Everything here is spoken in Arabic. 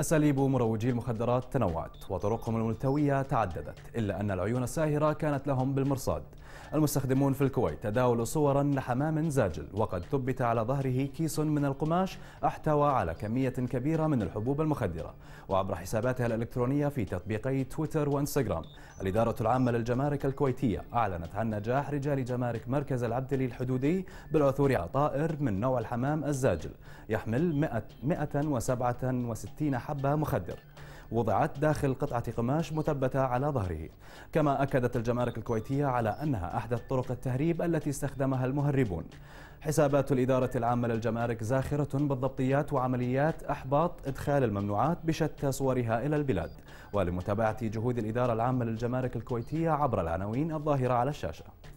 أساليب مروجي المخدرات تنوعت وطرقهم الملتوية تعددت إلا أن العيون الساهرة كانت لهم بالمرصاد المستخدمون في الكويت تداولوا صورا لحمام زاجل وقد ثبت على ظهره كيس من القماش احتوى على كمية كبيرة من الحبوب المخدرة وعبر حساباتها الإلكترونية في تطبيقي تويتر وإنستغرام الإدارة العامة للجمارك الكويتية أعلنت عن نجاح رجال جمارك مركز العبدلي الحدودي بالعثور على طائر من نوع الحمام الزاجل يحمل 167 حبة مخدر وضعت داخل قطعة قماش مثبتة على ظهره كما أكدت الجمارك الكويتية على أنها أحدى طرق التهريب التي استخدمها المهربون حسابات الإدارة العامة للجمارك زاخرة بالضبطيات وعمليات إحباط إدخال الممنوعات بشتى صورها إلى البلاد ولمتابعة جهود الإدارة العامة للجمارك الكويتية عبر العناوين الظاهرة على الشاشة